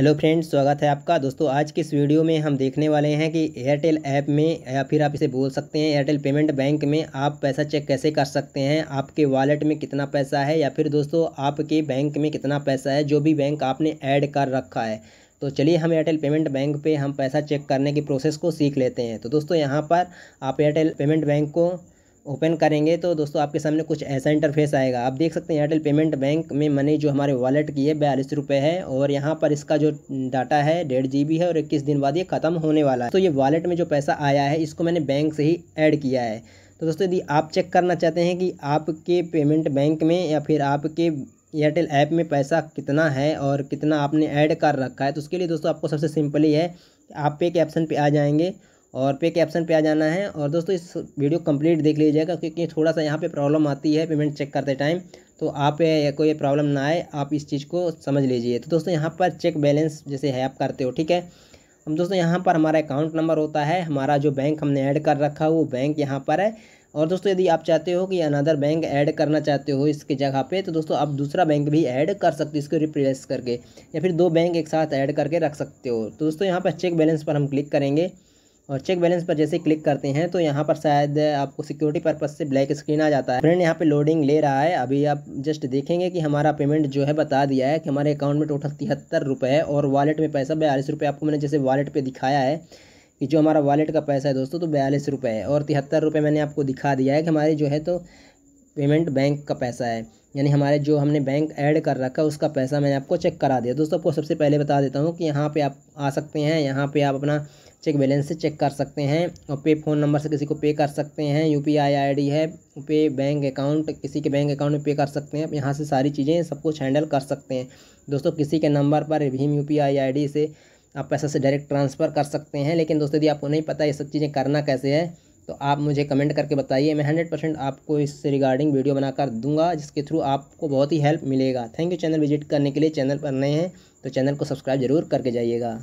hello friends स्वागत है आपका दोस्तों आज के इस वीडियो में हम देखने वाले हैं कि एयरटेल ऐप में या फिर आप इसे बोल सकते हैं एयरटेल पेमेंट बैंक में आप पैसा चेक कैसे कर सकते हैं आपके वॉलेट में कितना पैसा है या फिर दोस्तों आपके बैंक में कितना पैसा है जो भी बैंक आपने ऐड कर रखा है तो चलिए हम एयरटेल पेमेंट बैंक पे हम पैसा चेक करने की प्रोसेस को सीख लेते हैं तो दोस्तों यहाँ पर आप एयरटेल पेमेंट बैंक को ओपन करेंगे तो दोस्तों आपके सामने कुछ ऐसा इंटरफेस आएगा आप देख सकते हैं एयरटेल पेमेंट बैंक में मनी जो हमारे वॉलेट की है बयालीस रुपये है और यहाँ पर इसका जो डाटा है डेढ़ जी है और इक्कीस दिन बाद ये ख़त्म होने वाला है तो ये वॉलेट में जो पैसा आया है इसको मैंने बैंक से ही ऐड किया है तो दोस्तों यदि आप चेक करना चाहते हैं कि आपके पेमेंट बैंक में या फिर आपके एयरटेल ऐप में पैसा कितना है और कितना आपने ऐड कर रखा है तो उसके लिए दोस्तों आपको सबसे सिंपली है आप पे के ऑप्शन पे आ जाएंगे और पे कैप्शन पे आ जाना है और दोस्तों इस वीडियो कंप्लीट देख लीजिएगा क्योंकि थोड़ा सा यहाँ पे प्रॉब्लम आती है पेमेंट चेक करते टाइम तो आप कोई प्रॉब्लम ना आए आप इस चीज़ को समझ लीजिए तो दोस्तों यहाँ पर चेक बैलेंस जैसे है आप करते हो ठीक है हम दोस्तों यहाँ पर हमारा अकाउंट नंबर होता है हमारा जो बैंक हमने ऐड कर रखा है वो बैंक यहाँ पर है और दोस्तों यदि आप चाहते हो कि अनदर बैंक ऐड करना चाहते हो इसके जगह पे तो दोस्तों आप दूसरा बैंक भी ऐड कर सकते हो इसको रिप्लेस करके या फिर दो बैंक एक साथ ऐड करके रख सकते हो तो दोस्तों यहाँ पर चेक बैलेंस पर हम क्लिक करेंगे और चेक बैलेंस पर जैसे क्लिक करते हैं तो यहाँ पर शायद आपको सिक्योरिटी पर्पज़ से ब्लैक स्क्रीन आ जाता है फ्रेंड यहाँ पे लोडिंग ले रहा है अभी आप जस्ट देखेंगे कि हमारा पेमेंट जो है बता दिया है कि हमारे अकाउंट में टोटल तिहत्तर रुपये है और वालेट में पैसा बयालीस रुपये आपको मैंने जैसे वालेट पर दिखाया है कि जो हमारा वालेट का पैसा है दोस्तों तो बयालीस रुपये है और तिहत्तर रुपये मैंने आपको दिखा दिया है कि हमारी जो है तो पेमेंट बैंक का पैसा है यानी हमारे जो हमने बैंक ऐड कर रखा है उसका पैसा मैंने आपको चेक करा दिया दोस्तों आपको सबसे पहले बता देता हूँ कि यहाँ पे आप आ सकते हैं यहाँ पे आप अपना चेक बैलेंस से चेक कर सकते हैं और पे फ़ोन नंबर से किसी को पे कर सकते हैं U P I I D है पे बैंक अकाउंट किसी के बैंक अकाउंट में पे कर सकते हैं यहाँ से सारी चीज़ें सब कुछ हैंडल कर सकते हैं दोस्तों किसी के नंबर पर भीम U P I I D से आप पैसा से डायरेक्ट ट्रांसफ़र कर सकते हैं लेकिन दोस्तों यदि आपको नहीं पता ये सब चीज़ें करना कैसे है तो आप मुझे कमेंट करके बताइए मैं हंड्रेड परसेंट आपको इससे रिगार्डिंग वीडियो बनाकर दूंगा जिसके थ्रू आपको बहुत ही हेल्प मिलेगा थैंक यू चैनल विजिट करने के लिए चैनल पर नए हैं तो चैनल को सब्सक्राइब जरूर करके जाइएगा